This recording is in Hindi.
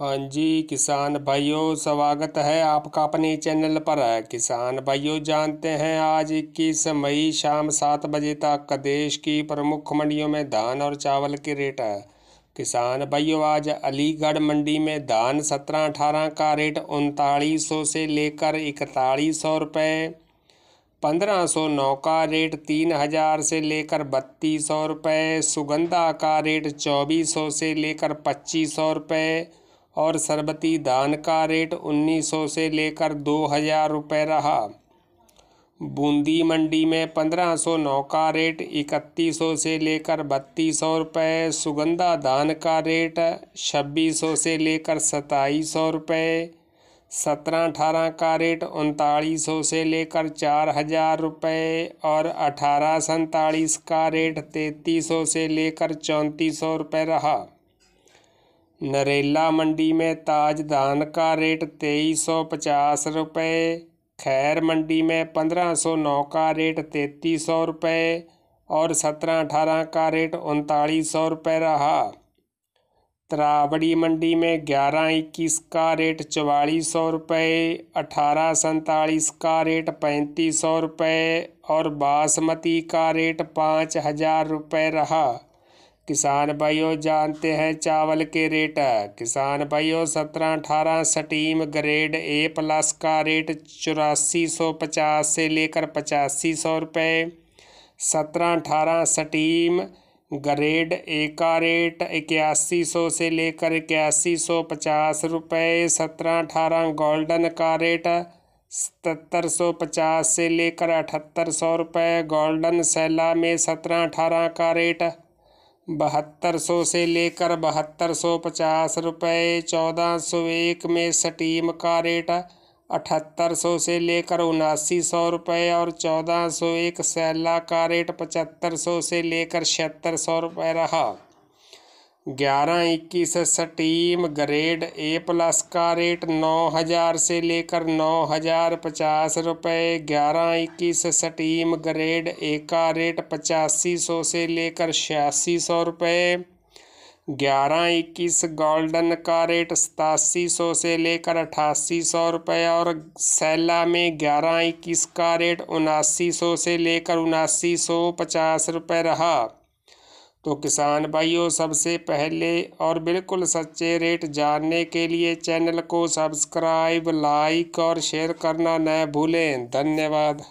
हाँ जी किसान भाइयों स्वागत है आपका अपने चैनल पर है किसान भाइयों जानते हैं आज इक्कीस मई शाम सात बजे तक देश की प्रमुख मंडियों में धान और चावल के रेट है किसान भाइयों आज अलीगढ़ मंडी में धान सत्रह अठारह का रेट उनतालीस सौ से लेकर इकतालीस सौ रुपये पंद्रह सौ नौ का रेट तीन हज़ार से लेकर बत्तीस सौ रुपये सुगंधा का रेट चौबीस सौ से लेकर पच्चीस सौ रुपये और शरबती दान का रेट 1900 से लेकर 2000 रुपये रहा बूंदी मंडी में नौ का रेट 3100 से लेकर बत्तीस सौ रुपये सुगंधा दान का रेट 2600 से लेकर सताईस सौ रुपये सत्रह अठारह का रेट उनतालीस सौ से लेकर चार हज़ार रुपये और अठारह सैतालीस का रेट तैतीस सौ से लेकर चौंतीस सौ रुपये रहा नरेला मंडी में ताज धान का रेट तेईस सौ पचास रुपये खैर मंडी में पंद्रह सौ नौ का रेट तैतीस सौ रुपये और सत्रह अठारह का रेट उनतालीस सौ रुपये रहा त्रावड़ी मंडी में ग्यारह इक्कीस का रेट चवालीस सौ रुपये अठारह सैंतालीस का रेट पैंतीस सौ रुपये और बासमती का रेट पाँच हज़ार रुपये रहा किसान भाइयों जानते हैं चावल के रेट किसान भाइयों सत्रह अठारह सटीम ग्रेड ए प्लस का रेट चौरासी सौ पचास से लेकर पचासी सौ रुपये सत्रह अठारह सटीम ग्रेड ए का रेट इक्यासी सौ से लेकर इक्यासी सौ पचास रुपये सत्रह अठारह गोल्डन का रेट सतर सौ पचास से लेकर अठहत्तर सौ रुपये गोल्डन सेला में सत्रह अठारह का रेट बहत्तर सौ से लेकर बहत्तर सौ पचास रुपये चौदह सौ एक में स्टीम का रेट अठहत्तर सौ से लेकर उनासी सौ रुपये और चौदह सौ एक सैला का रेट पचहत्तर सौ से लेकर छिहत्तर सौ रुपये रहा ग्यारह इक्कीस सटीम ग्रेड ए प्लस का रेट नौ हज़ार से लेकर नौ हज़ार पचास रुपये ग्यारह इक्कीस सटीम ग्रेड ए का रेट पचासी सौ से लेकर छियासी सौ रुपये ग्यारह इक्कीस गोल्डन का रेट सतासी सौ से लेकर अठासी सौ रुपये और सैला में ग्यारह इक्कीस का रेट उनासी सौ से लेकर उनासी सौ पचास रुपये रहा तो किसान भाइयों सबसे पहले और बिल्कुल सच्चे रेट जानने के लिए चैनल को सब्सक्राइब लाइक और शेयर करना न भूलें धन्यवाद